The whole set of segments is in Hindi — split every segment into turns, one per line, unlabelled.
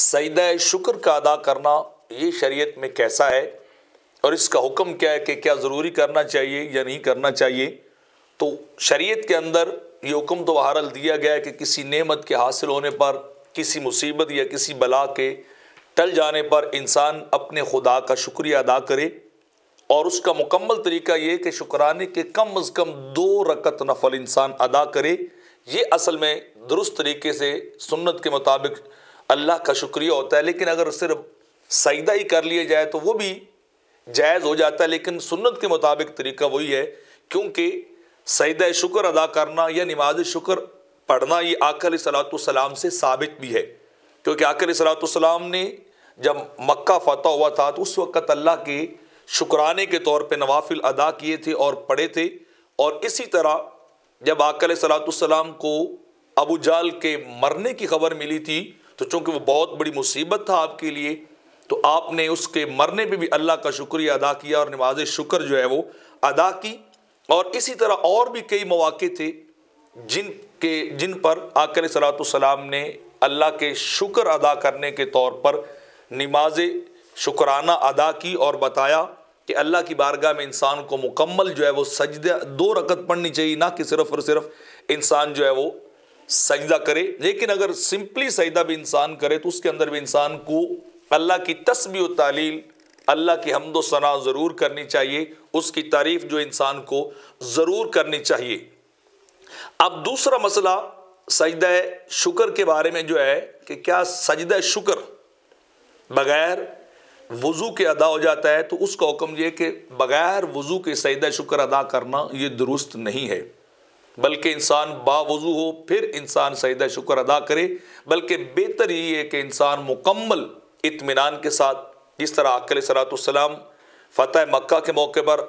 सईद शुक्र का अदा करना ये शरीयत में कैसा है और इसका हुक्म क्या है कि क्या ज़रूरी करना चाहिए या नहीं करना चाहिए तो शरीयत के अंदर ये हुक्म तो बहरल दिया गया है कि किसी नेमत के हासिल होने पर किसी मुसीबत या किसी बला के टल जाने पर इंसान अपने खुदा का शुक्रिया अदा करे और उसका मुकम्मल तरीका ये कि शुक्राने के कम अज़ कम दो रकत नफल इंसान अदा करे ये असल में दुरुस्त तरीके से सुन्नत के मुताबिक अल्लाह का शुक्रिया होता है लेकिन अगर सिर्फ सईदा ही कर लिया जाए तो वो भी जायज़ हो जाता है लेकिन सुन्नत के मुताबिक तरीका वही है क्योंकि सजदा शुक्र अदा करना या नमाज शुक्र पढ़ना ये आकर सलाम से साबित भी है क्योंकि आकर सलाम ने जब मक्का फतह हुआ था तो उस वक़्त अल्लाह के शुक्राने के तौर पर नवाफिल अदा किए थे और पढ़े थे और इसी तरह जब आकर सलाम को अबू जाल के मरने की खबर मिली थी तो चूंकि वो बहुत बड़ी मुसीबत था आपके लिए तो आपने उसके मरने पे भी अल्लाह का शुक्रिया अदा किया और नमाज शुक्र जो है वो अदा की और इसी तरह और भी कई मौाक़े थे जिन के जिन पर आकर सलाम ने अल्लाह के शुक्र अदा करने के तौर पर नमाज शुक्राना अदा की और बताया कि अल्लाह की बारगाह में इंसान को मुकम्मल जो है वो सजदा दो रकत पढ़नी चाहिए ना कि सिर्फ और सिर्फ इंसान जो है वो सजदा करे लेकिन अगर सिंपली सजदा भी इंसान करे तो उसके अंदर भी इंसान को अल्लाह की तस्बी तालील अल्लाह की हमदोसना सना ज़रूर करनी चाहिए उसकी तारीफ़ जो इंसान को ज़रूर करनी चाहिए अब दूसरा मसला सजद शुक्र के बारे में जो है कि क्या सजद शुक्र बग़ैर वज़ू के अदा हो जाता है तो उसका हुक्म यह कि बग़ैर वज़ू के सजद शुक्र अदा करना ये दुरुस्त नहीं है बल्कि इंसान बावजू हो फिर इंसान सजदा शुक्र अदा करे बल्कि बेहतर यही है कि इंसान मुकम्मल इतमान के साथ जिस तरह अकल सलातम फ़तेह मक्का के मौके पर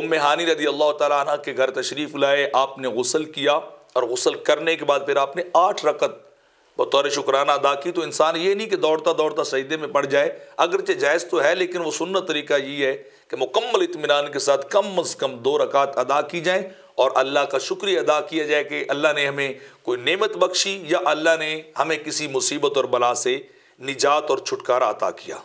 उम हानी रदी अल्लाह तह के घर तशरीफ़ लाए आपने गसल किया और गसल करने के बाद फिर आपने आठ रकत बतौर शुक्राना अदा की तो इंसान ये नहीं कि दौड़ता दौड़ता सईदे में पड़ जाए अगरचे जायज़ तो है लेकिन वह सुनना तरीका ये है कि मुकम्मल इतमान के साथ कम अज़ कम दो रकत अदा की जाएँ और अल्लाह का शुक्रिया अदा किया जाए कि अल्लाह ने हमें कोई नेमत बख्शी या अल्लाह ने हमें किसी मुसीबत और बला से निजात और छुटकारा अता किया